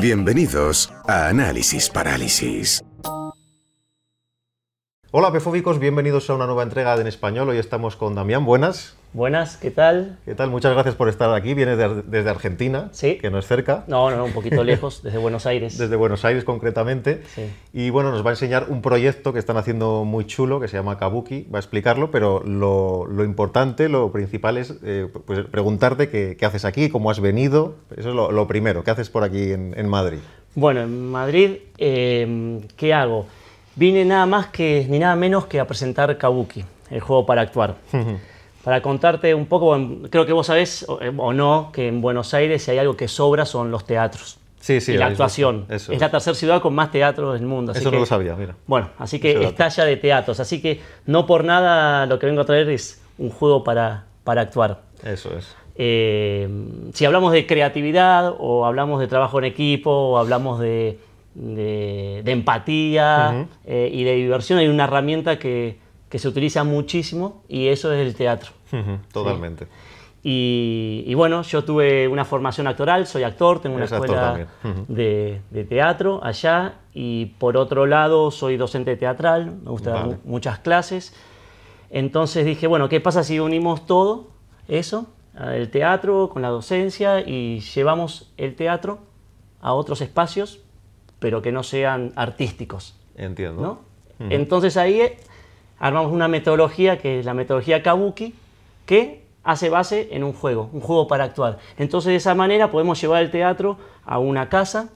Bienvenidos a Análisis Parálisis. Hola pefóbicos, bienvenidos a una nueva entrega En Español. Hoy estamos con Damián, buenas. Buenas, ¿qué tal? ¿Qué tal? Muchas gracias por estar aquí. Vienes desde Argentina, sí. que no es cerca. No, no, un poquito lejos, desde Buenos Aires. Desde Buenos Aires concretamente. Sí. Y bueno, nos va a enseñar un proyecto que están haciendo muy chulo, que se llama Kabuki. Va a explicarlo, pero lo, importante, lo principal es eh, pues, preguntarte qué, haces aquí, cómo has venido. Eso es lo, primero, ¿qué haces por aquí en, Madrid? Bueno, en Madrid, eh, ¿qué hago? Vine nada más que, ni nada menos que a presentar Kabuki, el juego para actuar. para contarte un poco, creo que vos sabés eh, o no que en Buenos Aires si hay algo que sobra son los teatros. Sí, sí, y la actuación. Es la tercera ciudad con más teatros del mundo. eso no lo sabía, mira. Bueno, así que estalla de teatros. Así que no por nada lo que vengo a traer es un juego para, para actuar. Eso es. Eh, si hablamos de creatividad o hablamos de trabajo en equipo o hablamos de de, empatía eh, y de diversión. Hay una herramienta que, se utiliza muchísimo y eso es el teatro. Totalmente. Y, bueno, yo tuve una formación actoral, soy actor, tengo una escuela de, teatro allá y por otro lado soy docente teatral, me gusta dar muchas clases. Entonces dije, bueno, ¿qué pasa si unimos todo eso, eh, el teatro con la docencia y llevamos el teatro a otros espacios pero que no sean artísticos. Entiendo. Entonces ahí eh, armamos una metodología que es la metodología Kabuki, que hace base en un juego, un juego para actuar. Entonces de esa manera podemos llevar el teatro a una casa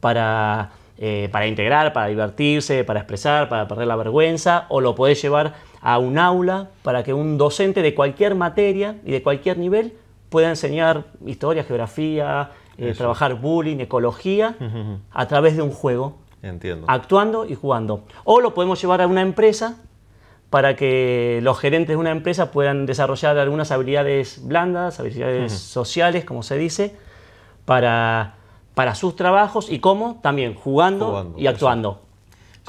para, eh, para integrar, para divertirse, para expresar, para perder la vergüenza, o lo podés llevar a un aula para que un docente de cualquier materia y de cualquier nivel pueda enseñar historia, geografía, trabajar bullying, ecología, a través de un juego. Entiendo. Actuando y jugando. O lo podemos llevar a una empresa para que los gerentes de una empresa puedan desarrollar algunas habilidades blandas, habilidades sociales, como se dice, para, para sus trabajos y cómo también jugando, y actuando.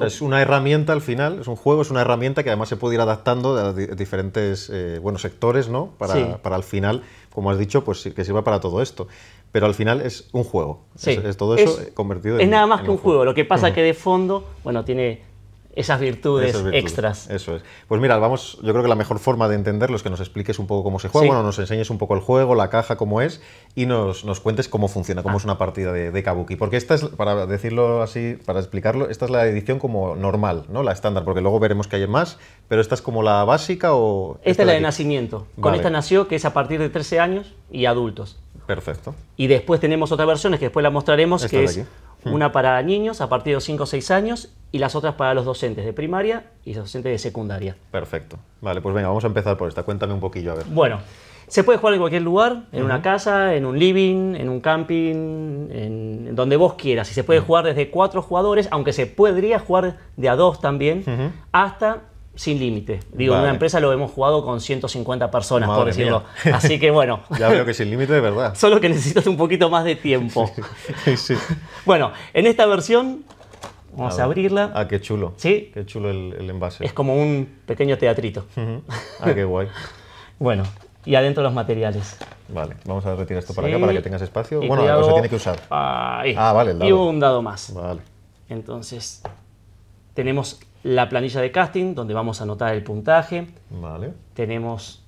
es una herramienta al final, es un juego, es una herramienta que además se puede ir adaptando a diferentes eh, buenos sectores, ¿no? Para, para al final, como has dicho, pues que sirva para todo esto pero al final es un juego. es, todo eso convertido en. Es nada más que un juego. Lo que pasa es que de fondo, bueno, tiene esas virtudes, extras. Eso es. Pues mira, vamos, yo creo que la mejor forma de entenderlo es que nos expliques un poco cómo se juega, bueno, nos enseñes un poco el juego, la caja, cómo es, y nos, nos cuentes cómo funciona, cómo ah. es una partida de, Kabuki. Porque esta es, para decirlo así, para explicarlo, esta es la edición como normal, ¿no? La estándar, porque luego veremos que hay más, pero esta es como la básica o... Esta, es la de, nacimiento. Con esta nació, que es a partir de 13 años y adultos. Perfecto. Y después tenemos otras versiones que después la mostraremos, que es hmm. una para niños a partir de 5 o 6 años y las otras para los docentes de primaria y los docentes de secundaria. Perfecto. Vale, pues venga, vamos a empezar por esta. Cuéntame un poquillo, a ver. Bueno, se puede jugar en cualquier lugar, en una casa, en un living, en un camping, en donde vos quieras. Y se puede jugar desde cuatro jugadores, aunque se podría jugar de a dos también, hasta sin límite. Digo, en una empresa lo hemos jugado con 150 personas, por decirlo. Así que bueno. ya veo que sin límite de verdad. Solo que necesitas un poquito más de tiempo. sí, sí. Bueno, en esta versión Vamos a, abrirla. Ah, qué chulo. Sí. Qué chulo el, envase. Es como un pequeño teatrito. Ah, qué guay. bueno, y adentro los materiales. Vale, vamos a retirar esto para acá para que tengas espacio. bueno, se tiene que usar. Ahí. Ah, vale, el dado. Y un dado más. Vale. Entonces, tenemos la planilla de casting, donde vamos a anotar el puntaje. Tenemos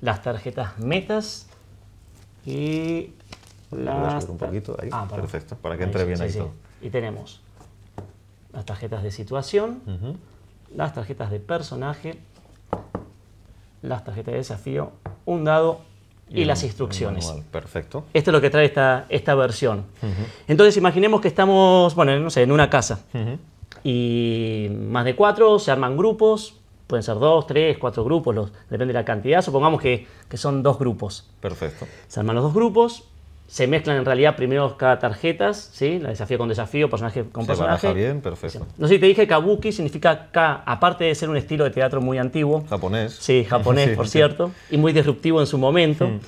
las tarjetas metas y las... Ah, perfecto, para que entre bien Y tenemos las tarjetas de situación, las tarjetas de personaje, las tarjetas de desafío, un dado y, las instrucciones. Perfecto. Esto es lo que trae esta, esta versión. Entonces imaginemos que estamos, bueno, no sé, en una casa y más de cuatro, se arman grupos, pueden ser dos, tres, cuatro grupos, depende de la cantidad, supongamos que, son dos grupos. Perfecto. Se arman los dos grupos, se mezclan en realidad primero cada tarjetas, ¿sí? la desafío con desafío, personaje con se personaje. bien, perfecto. No sé si te dije, kabuki significa, K, aparte de ser un estilo de teatro muy antiguo. Japonés. Sí, japonés, por cierto, y muy disruptivo en su momento. Hmm.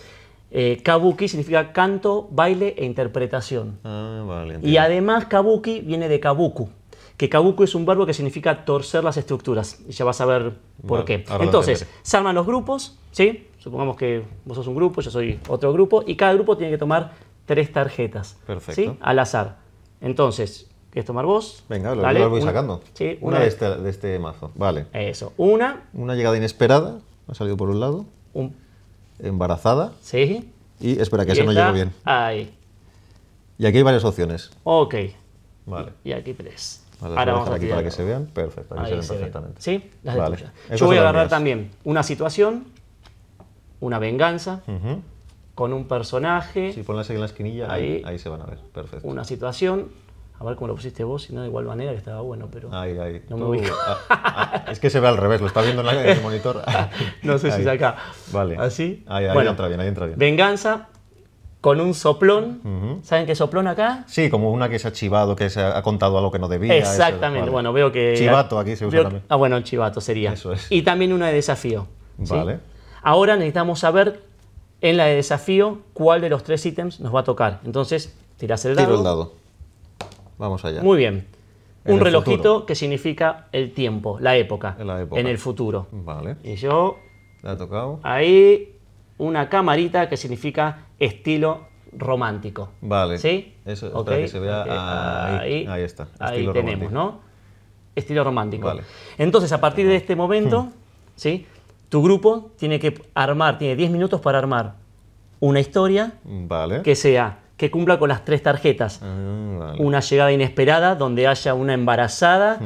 Eh, kabuki significa canto, baile e interpretación. Ah, vale, y además kabuki viene de kabuku, que cabuco es un verbo que significa torcer las estructuras. Y ya vas a ver por qué. Entonces, se los grupos, ¿sí? Supongamos que vos sos un grupo, yo soy otro grupo, y cada grupo tiene que tomar tres tarjetas. Perfecto. ¿sí? Al azar. Entonces, ¿quieres tomar vos? Venga, lo, voy sacando. Sí, una, este, de, este, mazo. Vale. Eso. Una. Una llegada inesperada. Ha salido por un lado. Un. Embarazada. Sí. Y espera, que eso no llegue bien. Ahí. Y aquí hay varias opciones. Ok. Vale. Y aquí tres. Ahora vamos aquí para que se vean. Perfecto, se ven perfectamente. ¿Sí? Las vale. Yo voy a agarrar también una situación, una venganza, con un personaje. Sí, ponlas en la esquinilla, ahí, ahí se van a ver. Perfecto. Una situación, a ver cómo lo pusiste vos, si no de igual manera, que estaba bueno, pero ahí, ahí. no me ah, ah, es que se ve al revés, lo está viendo en, el monitor. no sé si es acá. Vale. ¿Así? ¿Ah, ahí, ahí entra bien, ahí entra bien. Venganza, con un soplón. ¿Saben qué soplón acá? Sí, como una que se ha chivado, que se ha contado algo que no debía. Exactamente, bueno, veo que... Chivato aquí se usa también. ah, bueno, chivato sería. Eso es. Y también una de desafío. Vale. Ahora necesitamos saber en la de desafío cuál de los tres ítems nos va a tocar. Entonces, tiras el dado. Tiro el dado. Vamos allá. Muy bien. un relojito que significa el tiempo, la época, en la época. En el futuro. Vale. Y yo... ¿La ha tocado? Ahí una camarita que significa estilo romántico. Vale. ¿Sí? Eso, okay. que se vea ahí, ahí, está. Ahí tenemos, ¿no? Estilo romántico. Vale. Entonces, a partir de este momento, hmm. ¿sí? Tu grupo tiene que armar, tiene 10 minutos para armar una historia vale. que sea que cumpla con las tres tarjetas. Ah, una llegada inesperada donde haya una embarazada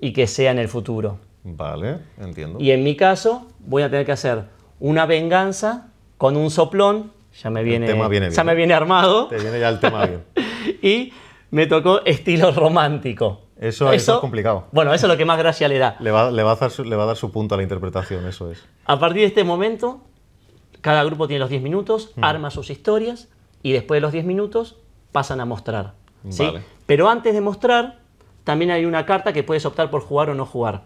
y que sea en el futuro. Vale, entiendo. Y en mi caso voy a tener que hacer una venganza con un soplón ya me viene, ya me viene armado. Te viene ya el tema bien. y me tocó estilo romántico. Eso, es complicado. Bueno, eso es lo que más gracia le da. Le va, le, va a dar su, punto a la interpretación, eso es. A partir de este momento, cada grupo tiene los 10 minutos, mm. arma sus historias y después de los 10 minutos pasan a mostrar. ¿sí? Pero antes de mostrar, también hay una carta que puedes optar por jugar o no jugar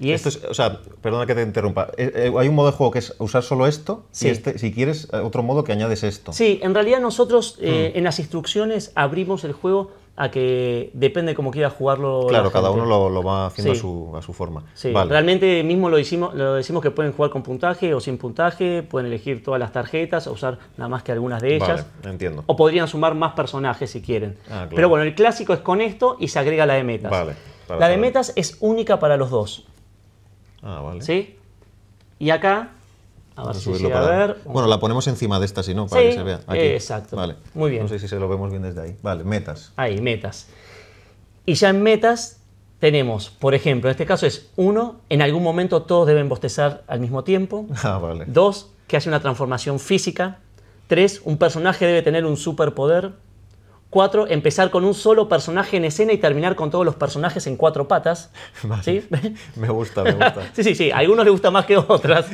esto es, o sea, perdona que te interrumpa. Eh, eh, hay un modo de juego que es usar solo esto si este, si quieres eh, otro modo que añades esto. Sí, en realidad nosotros mm. en las instrucciones abrimos el juego a que depende como quiera jugarlo. Claro, cada uno lo, va haciendo a, su, a, su, forma. Sí, realmente mismo lo, hicimos, lo decimos que pueden jugar con puntaje o sin puntaje, pueden elegir todas las tarjetas o usar nada más que algunas de ellas. entiendo. O podrían sumar más personajes si quieren. Ah, Pero bueno, el clásico es con esto y se agrega la de metas. la de metas es única para los dos. Ah, vale. ¿Sí? Y acá, a ver, Bueno, la ponemos encima de esta, si no, para que se vea. exacto. Vale. Muy bien. No sé si se lo vemos bien desde ahí. Vale, metas. Ahí, metas. Y ya en metas tenemos, por ejemplo, en este caso es uno, en algún momento todos deben bostezar al mismo tiempo. Ah, vale. Dos, que hace una transformación física. Tres, un personaje debe tener un superpoder. Cuatro, empezar con un solo personaje en escena y terminar con todos los personajes en cuatro patas. ¿Sí? Me gusta, me gusta. sí, sí, sí. A algunos les gusta más que otras.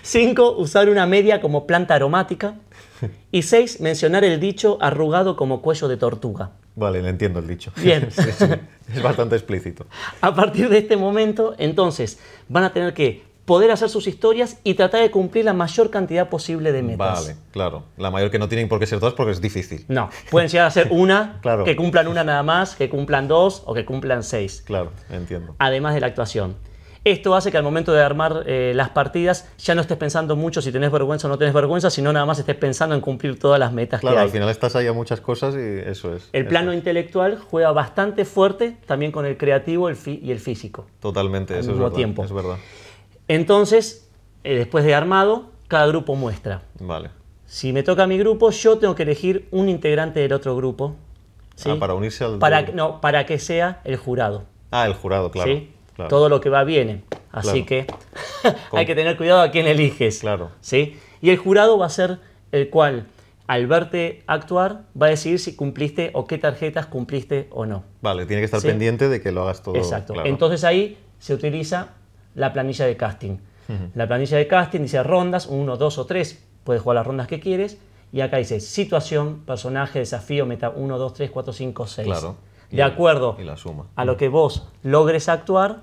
Cinco, usar una media como planta aromática. Y seis, mencionar el dicho arrugado como cuello de tortuga. Vale, le entiendo el dicho. Bien. Es bastante explícito. A partir de este momento, entonces, van a tener que poder hacer sus historias y tratar de cumplir la mayor cantidad posible de metas. Vale, claro. La mayor que no tienen por qué ser todas porque es difícil. No, pueden llegar a ser una, claro. que cumplan una nada más, que cumplan dos o que cumplan seis. Claro, entiendo. Además de la actuación. Esto hace que al momento de armar eh, las partidas ya no estés pensando mucho si tenés vergüenza o no tenés vergüenza, sino nada más estés pensando en cumplir todas las metas claro, que hay. Claro, al final estás ahí a muchas cosas y eso es. El plano intelectual juega bastante fuerte también con el creativo el y el físico. Totalmente, eso es verdad, tiempo. Es verdad. Entonces, eh, después de armado, cada grupo muestra. Vale. Si me toca mi grupo, yo tengo que elegir un integrante del otro grupo. Ah, para unirse al. Para, no, para que sea el jurado. Ah, el jurado, claro. ¿sí? Todo lo que va viene. Así que hay que tener cuidado a quién eliges. Claro. ¿sí? Y el jurado va a ser el cual, al verte actuar, va a decidir si cumpliste o qué tarjetas cumpliste o no. Vale, tiene que estar pendiente de que lo hagas todo. Exacto. Entonces ahí se utiliza la planilla de casting. La planilla de casting dice rondas, 1, 2 o 3, puedes jugar las rondas que quieres. Y acá dice situación, personaje, desafío, meta 1, 2, 3, 4, 5, 6. Claro. De acuerdo la suma. a lo que vos logres actuar,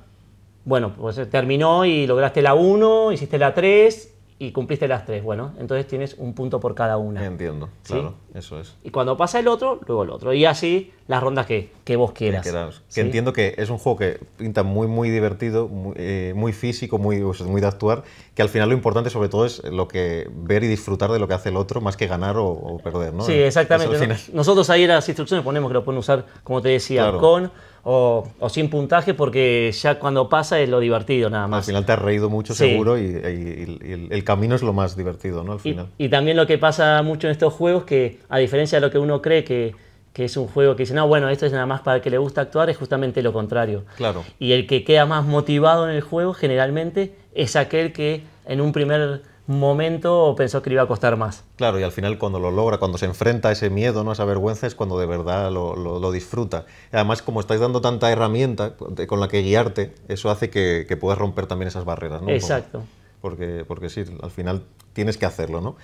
bueno, pues terminó y lograste la 1, hiciste la 3, y cumpliste las tres. Bueno, entonces tienes un punto por cada una. Entiendo, claro, eso es. Y cuando pasa el otro, luego el otro. Y así las rondas que, vos quieras. Que, entiendo que es un juego que pinta muy, muy divertido, muy, eh, físico, muy, muy de actuar, que al final lo importante sobre todo es lo que ver y disfrutar de lo que hace el otro, más que ganar o, perder, ¿no? Sí, exactamente. Nosotros ahí las instrucciones ponemos que lo pueden usar, como te decía, con o, sin puntaje porque ya cuando pasa es lo divertido nada más. Al final te has reído mucho seguro y, el, camino es lo más divertido, ¿no? Al final. Y, también lo que pasa mucho en estos juegos que a diferencia de lo que uno cree que, que es un juego que dice, no, bueno, esto es nada más para el que le gusta actuar, es justamente lo contrario. Claro. Y el que queda más motivado en el juego generalmente es aquel que en un primer momento pensó que iba a costar más. Claro, y al final cuando lo logra, cuando se enfrenta a ese miedo, ¿no? a esa vergüenza, es cuando de verdad lo, lo, disfruta. Además, como estáis dando tanta herramienta con la que guiarte, eso hace que, puedas romper también esas barreras. ¿no? Exacto. Porque, porque sí, al final tienes que hacerlo, ¿no?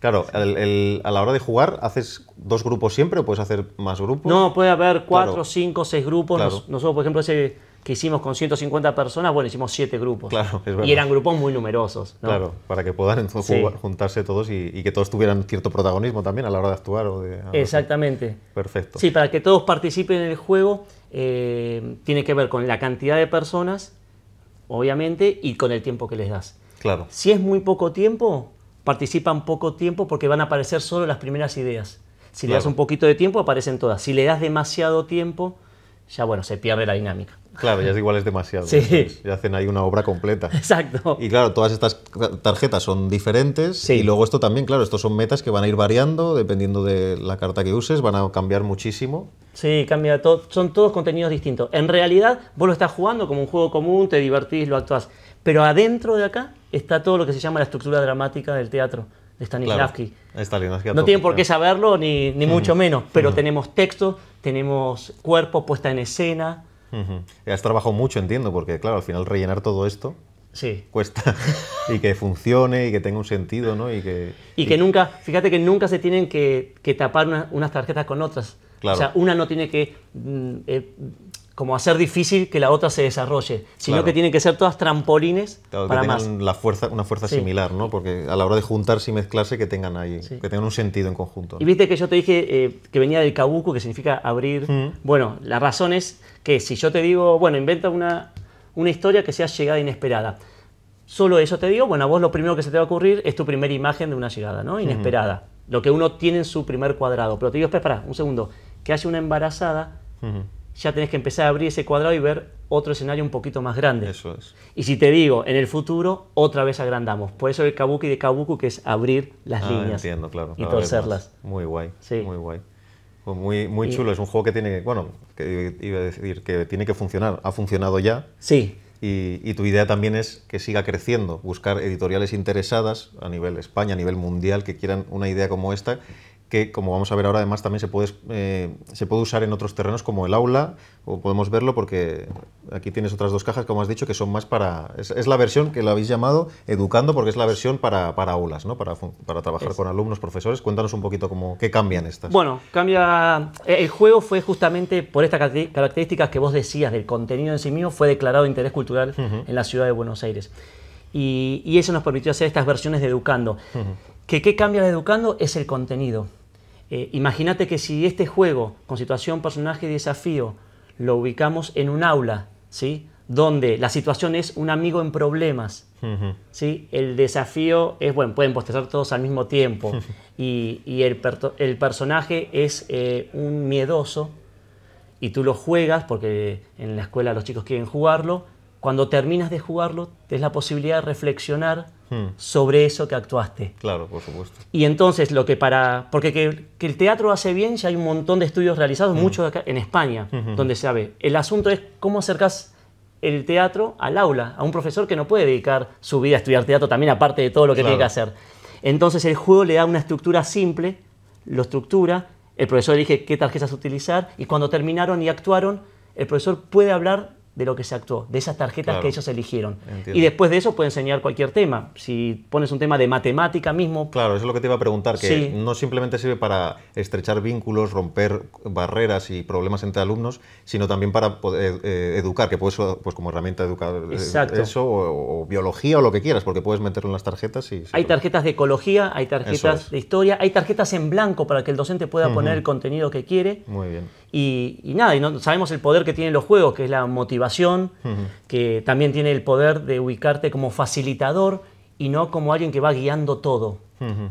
Claro, a la hora de jugar, ¿haces dos grupos siempre o puedes hacer más grupos? No, puede haber cuatro, cinco, seis grupos. nosotros, por ejemplo, ese que hicimos con 150 personas, bueno, hicimos 7 grupos. Claro, es y eran grupos muy numerosos. Claro, para que puedan entonces juntarse todos y, que todos tuvieran cierto protagonismo también a la hora de actuar. O de, Exactamente. Perfecto. Sí, para que todos participen en el juego eh, tiene que ver con la cantidad de personas, obviamente, y con el tiempo que les das. Claro. Si es muy poco tiempo, participan poco tiempo porque van a aparecer solo las primeras ideas. Si le das un poquito de tiempo, aparecen todas. Si le das demasiado tiempo, ya bueno, se pierde la dinámica. Claro, ya es igual es demasiado. Sí. Ya hacen ahí una obra completa. Exacto. Y claro, todas estas tarjetas son diferentes. Sí. Y luego esto también, claro, estos son metas que van a ir variando dependiendo de la carta que uses, van a cambiar muchísimo. Sí, cambia todo. Son todos contenidos distintos. En realidad, vos lo estás jugando como un juego común, te divertís, lo actuás. Pero adentro de acá está todo lo que se llama la estructura dramática del teatro de Stanislavski. no tienen por qué saberlo, ni, mucho menos, pero tenemos texto tenemos cuerpo puesta en escena. Has trabajado mucho, entiendo, porque claro, al final rellenar todo esto sí. cuesta y que funcione y que tenga un sentido, ¿no? Y que, y, que nunca, fíjate que nunca se tienen que, tapar unas tarjetas con otras. O sea, una no tiene que mm, eh, como hacer difícil que la otra se desarrolle, sino que tienen que ser todas trampolines para que más. La fuerza, una fuerza similar, ¿no? Porque a la hora de juntarse y mezclarse que tengan ahí, que tengan un sentido en conjunto. Y viste que yo te dije eh, que venía del kabuku, que significa abrir. Mm. Bueno, la razón es que si yo te digo, bueno, inventa una, una historia que sea llegada inesperada. Solo eso te digo, bueno, a vos lo primero que se te va a ocurrir es tu primera imagen de una llegada, ¿no? Inesperada. Lo que uno tiene en su primer cuadrado. Pero te digo, espera, un segundo, que haya una embarazada ya tenés que empezar a abrir ese cuadrado y ver otro escenario un poquito más grande. Eso es. Y si te digo, en el futuro, otra vez agrandamos. Por eso el kabuki de kabuku, que es abrir las ah, líneas. Entiendo, claro. Y torcerlas. Muy guay, muy guay. Muy, muy chulo, es un juego que tiene, bueno, que iba decir que tiene que funcionar, ha funcionado ya. Sí. Y, y, tu idea también es que siga creciendo, buscar editoriales interesadas a nivel España, a nivel mundial, que quieran una idea como esta que, como vamos a ver ahora, además también se puede, eh, se puede usar en otros terrenos como el aula, o podemos verlo porque aquí tienes otras dos cajas, como has dicho, que son más para... Es, la versión que lo habéis llamado educando porque es la versión para, para aulas, ¿no? para, trabajar con alumnos, profesores. Cuéntanos un poquito cómo, qué cambian estas. Bueno, cambia... Eh, el juego fue justamente por estas características que vos decías del contenido en sí mismo, fue declarado interés cultural en la ciudad de Buenos Aires. Y, eso nos permitió hacer estas versiones de Educando. que ¿Qué cambia de Educando? Es el contenido eh, imagínate que si este juego con situación, personaje y desafío lo ubicamos en un aula, ¿sí? donde la situación es un amigo en problemas. ¿sí? El desafío es, bueno, pueden postear todos al mismo tiempo. y, el, personaje es eh, un miedoso. Y tú lo juegas, porque en la escuela los chicos quieren jugarlo. Cuando terminas de jugarlo, es la posibilidad de reflexionar Hmm. sobre eso que actuaste. Claro, por supuesto. Y entonces lo que para... Porque que, el teatro hace bien, ya hay un montón de estudios realizados, hmm. muchos en España, hmm, donde se sabe El asunto es cómo acercas el teatro al aula, a un profesor que no puede dedicar su vida a estudiar teatro también aparte de todo lo que tiene que hacer. Entonces el juego le da una estructura simple, lo estructura, el profesor elige qué tarjetas utilizar y cuando terminaron y actuaron, el profesor puede hablar de lo que se actuó, de esas tarjetas que ellos eligieron. Y después de eso puede enseñar cualquier tema. Si pones un tema de matemática mismo... Claro, eso es lo que te iba a preguntar, que no simplemente sirve para estrechar vínculos, romper barreras y problemas entre alumnos, sino también para poder eh, eh, educar, que puedes, pues como herramienta educar eh, Exacto. eso, o, biología o lo que quieras, porque puedes meterlo en las tarjetas y... hay tarjetas de ecología, hay tarjetas de historia, hay tarjetas en blanco para que el docente pueda poner el contenido que quiere. Muy bien. Y, nada, y no, sabemos el poder que tienen los juegos, que es la motivación, que también tiene el poder de ubicarte como facilitador y no como alguien que va guiando todo.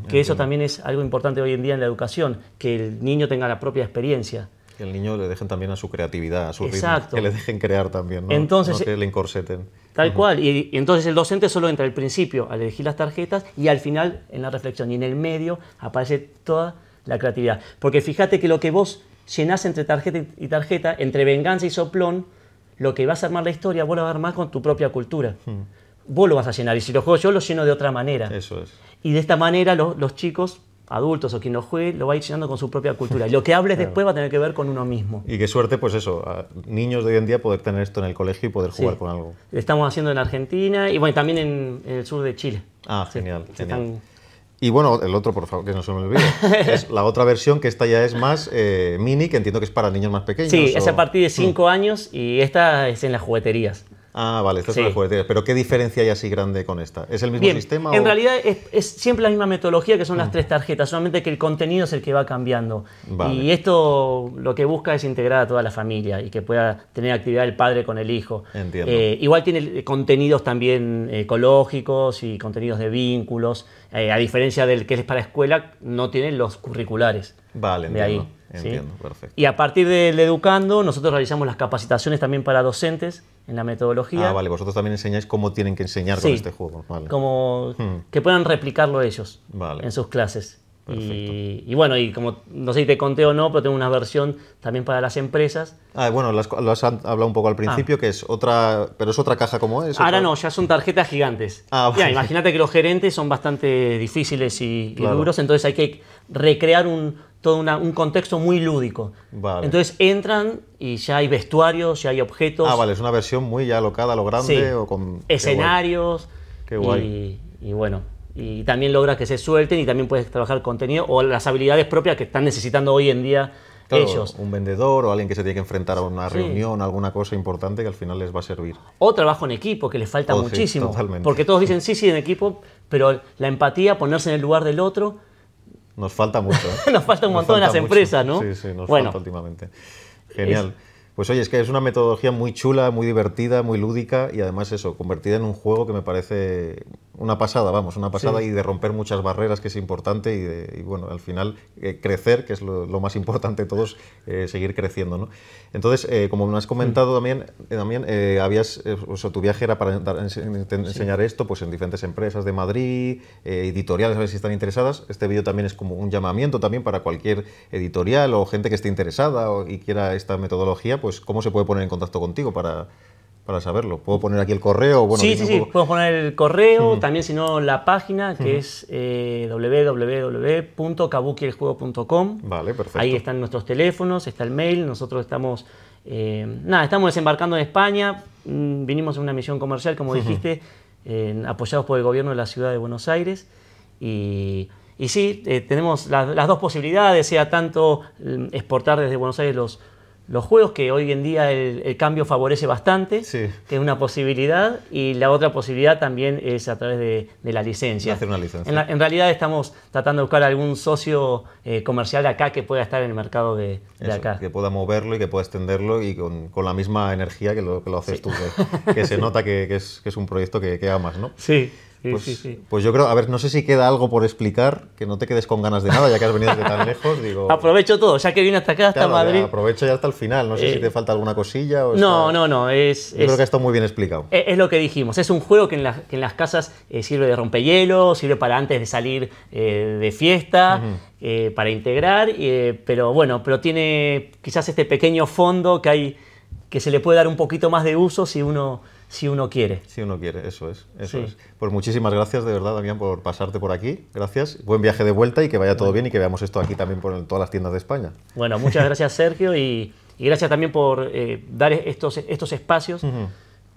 que eso también es algo importante hoy en día en la educación, que el niño tenga la propia experiencia. Que el niño le dejen también a su creatividad, a su que le dejen crear también, ¿no? Entonces, no que eh, le encorseten. Tal cual, y, entonces el docente solo entra al principio, al elegir las tarjetas, y al final en la reflexión, y en el medio aparece toda la creatividad. Porque fíjate que lo que vos llenas entre tarjeta y tarjeta, entre venganza y soplón, lo que vas a armar la historia, vos lo vas a armar con tu propia cultura. Hmm. Vos lo vas a llenar. Y si lo juego yo, lo lleno de otra manera. Eso es. Y de esta manera los chicos adultos o quien lo juegue, lo va a ir llenando con su propia cultura. Y lo que hables después va a tener que ver con uno mismo. Y qué suerte, pues eso, niños de hoy en día poder tener esto en el colegio y poder jugar con algo. Lo estamos haciendo en Argentina y bueno, también en, el sur de Chile. Ah, genial. genial. Y bueno, el otro, por favor, que no se me olvide. es la otra versión que esta ya es más eh, mini, que entiendo que es para niños más pequeños. Sí, es a partir de 5 mm. años y esta es en las jugueterías. Ah, vale, estas son las Pero ¿qué diferencia hay así grande con esta? ¿Es el mismo Bien, sistema? En realidad es, siempre la misma metodología que son las mm. tres tarjetas, solamente que el contenido es el que va cambiando. Y esto lo que busca es integrar a toda la familia y que pueda tener actividad el padre con el hijo. Entiendo. Eh, igual tiene eh, contenidos también eh, ecológicos y contenidos de vínculos. a diferencia del que es para escuela, no tiene los curriculares. Vale, de entiendo entiendo, perfecto. Y a partir del educando, nosotros realizamos las capacitaciones también para docentes en la metodología. Ah, vale, vosotros también enseñáis cómo tienen que enseñar con este juego. Como hmm. que puedan replicarlo ellos en sus clases. Y, y, bueno, y como no sé si te conté o no, pero tengo una versión también para las empresas. Ah, bueno, las, has hablado un poco al ah. principio, que es otra, pero es otra caja como es. Ahora no, ya son tarjetas gigantes. Ah, Imagínate que los gerentes son bastante difíciles y, duros, entonces hay que recrear un, todo un contexto muy lúdico. Entonces entran y ya hay vestuarios, ya hay objetos. Ah, vale, es una versión muy ya alocada lo grande. O con... Escenarios. Qué guay. Y, bueno, y también logra que se suelten y también puedes trabajar contenido o las habilidades propias que están necesitando hoy en día ellos. Un vendedor o alguien que se tiene que enfrentar a una reunión, alguna cosa importante que al final les va a servir. O trabajo en equipo, que les falta oh, muchísimo. totalmente. Porque todos dicen sí, sí, en equipo, pero la empatía, ponerse en el lugar del otro nos falta mucho. ¿eh? nos falta un montón en las empresas, ¿no? Sí, sí, nos falta últimamente. Genial. Pues oye, es que es una metodología muy chula, muy divertida, muy lúdica y además eso, convertida en un juego que me parece una pasada, vamos, una pasada y de romper muchas barreras, que es importante, y, bueno, al final eh, crecer, que es lo, más importante de todos, eh, seguir creciendo. ¿no? Entonces, eh, como me has comentado mm. también, también habías, o tu viaje era para enseñar esto pues, en diferentes empresas de Madrid, editoriales, a ver si están interesadas. Este vídeo también es como un llamamiento también para cualquier editorial o gente que esté interesada o, y quiera esta metodología, pues cómo se puede poner en contacto contigo para para saberlo? ¿Puedo poner aquí el correo? sí, sí, sí, puedo poner el correo, mm. también si no la página que mm. es eh, www.kabukieljuego.com. Vale, perfecto. Ahí están nuestros teléfonos, está el mail, nosotros estamos, eh, nada, estamos desembarcando en España, mm, vinimos en una misión comercial, como dijiste, apoyados por el gobierno de la ciudad de Buenos Aires y... y sí, eh, tenemos las dos posibilidades, sea tanto exportar desde Buenos Aires los, los juegos, que hoy en día el, cambio favorece bastante, que es una posibilidad, y la otra posibilidad también es a través de, la licencia. Hacer una licencia. En, realidad estamos tratando de buscar algún socio eh, comercial acá que pueda estar en el mercado de, acá. Que pueda moverlo y que pueda extenderlo y con, la misma energía que lo, que lo haces tú, que, se nota que es, que, es, un proyecto que, amas, ¿no? Sí. Pues, pues, yo creo, a ver, no sé si queda algo por explicar, que no te quedes con ganas de nada, ya que has venido de tan lejos. Digo, aprovecho todo, ya que vine hasta acá, hasta Madrid. aprovecho ya hasta el final, no sé si eh, te falta alguna cosilla. O no, no, no, es... Yo creo que está muy bien explicado. E-, es, lo que dijimos, es un juego que en, las casas eh, sirve de rompehielos, sirve para antes de salir eh, de fiesta. para integrar, pero bueno, pero tiene quizás este pequeño fondo que hay que se le puede dar un poquito más de uso si uno si uno quiere. Si uno quiere, eso es. Eso es. Pues muchísimas gracias de verdad, Damián, por pasarte por aquí. Gracias. Buen viaje de vuelta y que vaya todo bien y que veamos esto aquí también por todas las tiendas de España. Bueno, muchas gracias, Sergio, y, gracias también por eh, dar estos, estos espacios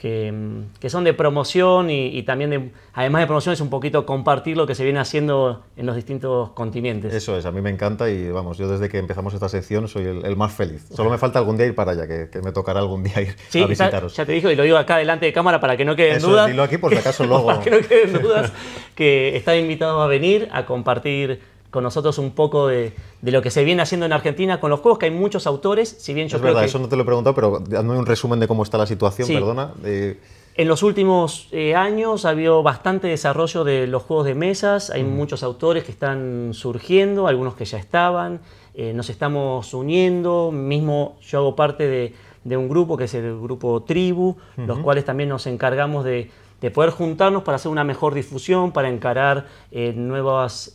que, son de promoción y, también, además de promoción, es un poquito compartir lo que se viene haciendo en los distintos continentes. Eso es, a mí me encanta y vamos, yo desde que empezamos esta sección soy el, más feliz. Solo me falta algún día ir para allá, que, me tocará algún día ir a visitaros. ya te dije, y lo digo acá delante de cámara para que no queden Eso, dudas. Dilo aquí por si acaso luego. para que no queden dudas, que está invitado a venir a compartir con nosotros un poco de, lo que se viene haciendo en Argentina con los juegos, que hay muchos autores, si bien yo es verdad, eso no te lo he preguntado, pero hay un resumen de cómo está la situación, perdona. En los últimos eh, años ha habido bastante desarrollo de los juegos de mesas, hay muchos autores que están surgiendo, algunos que ya estaban, eh, nos estamos uniendo, mismo yo hago parte de, un grupo que es el grupo Tribu, los cuales también nos encargamos de de poder juntarnos para hacer una mejor difusión, para encarar eh, eh, nuevos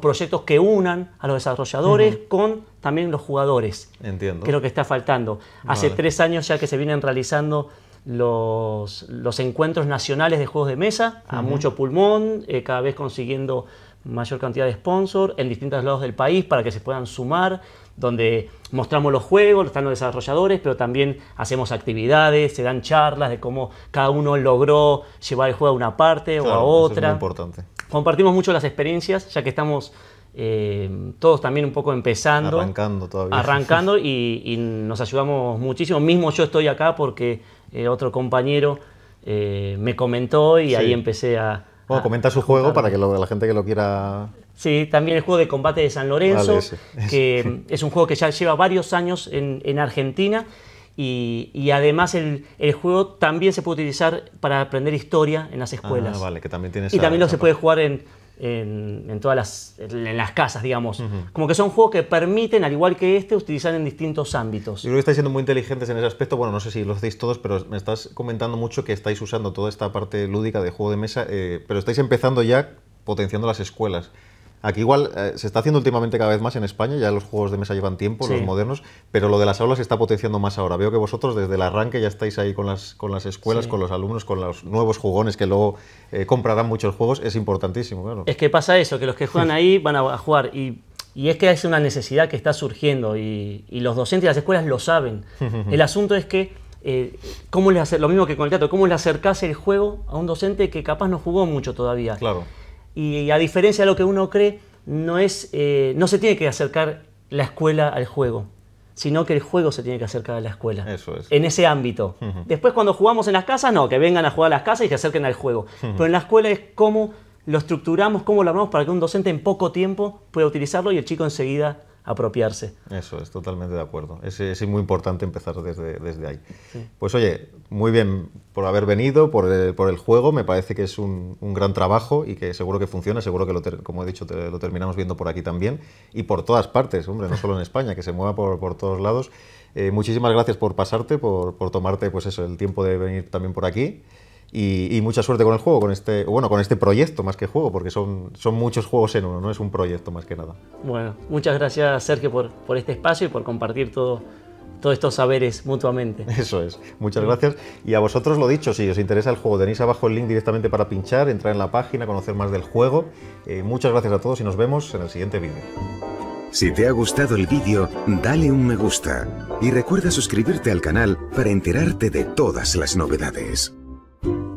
proyectos que unan a los desarrolladores con también los jugadores. Entiendo. Que es lo que está faltando. Hace tres años ya que se vienen realizando los, los encuentros nacionales de juegos de mesa, a mucho pulmón, eh, cada vez consiguiendo mayor cantidad de sponsors en distintos lados del país para que se puedan sumar, donde mostramos los juegos, están los desarrolladores, pero también hacemos actividades, se dan charlas de cómo cada uno logró llevar el juego a una parte o a otra. muy importante. Compartimos mucho las experiencias, ya que estamos eh, todos también un poco empezando. Arrancando todavía. Arrancando y, nos ayudamos muchísimo. Mismo yo estoy acá porque eh, otro compañero eh, me comentó y ahí empecé a, bueno, ah, comenta su juego para que la gente que lo quiera. Sí, también el juego de combate de San Lorenzo, que es un juego que ya lleva varios años en, Argentina. Y, además el, juego también se puede utilizar para aprender historia en las ah, escuelas. Ah, vale, que también tiene y también lo se puede jugar en en, todas las, en las casas, digamos. Como que son juegos que permiten, al igual que este, utilizar en distintos ámbitos. Yo creo que estáis siendo muy inteligentes en ese aspecto. Bueno, no sé si lo hacéis todos, pero me estás comentando mucho que estáis usando toda esta parte lúdica de juego de mesa, eh, pero estáis empezando ya potenciando las escuelas. Aquí igual eh, se está haciendo últimamente cada vez más en España, ya los juegos de mesa llevan tiempo, los modernos, pero lo de las aulas se está potenciando más ahora. Veo que vosotros desde el arranque ya estáis ahí con las, con las escuelas, con los alumnos, con los nuevos jugones que luego eh, comprarán muchos juegos, es importantísimo. Es que pasa eso, que los que juegan ahí van a jugar y y es que es una necesidad que está surgiendo y, y los docentes de las escuelas lo saben. el asunto es que, eh, ¿cómo hace, lo mismo que con el teatro, cómo le acercase el juego a un docente que capaz no jugó mucho todavía? Claro y a diferencia de lo que uno cree, no, es, eh, no se tiene que acercar la escuela al juego, sino que el juego se tiene que acercar a la escuela. En ese ámbito. Después cuando jugamos en las casas, no, que vengan a jugar a las casas y se acerquen al juego. Pero en la escuela es cómo lo estructuramos, cómo lo armamos para que un docente en poco tiempo pueda utilizarlo y el chico enseguida apropiarse. Eso es, totalmente de acuerdo. Es, muy importante empezar desde, desde ahí. Pues oye, muy bien por haber venido, por eh, el, juego, me parece que es un, gran trabajo y que seguro que funciona, seguro que, lo como he dicho, lo terminamos viendo por aquí también y por todas partes, hombre, no solo en España, que se mueva por, todos lados. Eh, muchísimas gracias por pasarte, por, tomarte pues eso, el tiempo de venir también por aquí. Y, mucha suerte con el juego, con este, bueno, con este proyecto más que juego, porque son, son muchos juegos en uno, no es un proyecto más que nada. Bueno, muchas gracias Sergio por, por este espacio y por compartir todo, todos estos saberes mutuamente. Eso es, muchas gracias. Y a vosotros lo dicho, si os interesa el juego, tenéis abajo el link directamente para pinchar, entrar en la página, conocer más del juego. Eh, muchas gracias a todos y nos vemos en el siguiente vídeo. Si te ha gustado el vídeo, dale un me gusta y recuerda suscribirte al canal para enterarte de todas las novedades. thank you.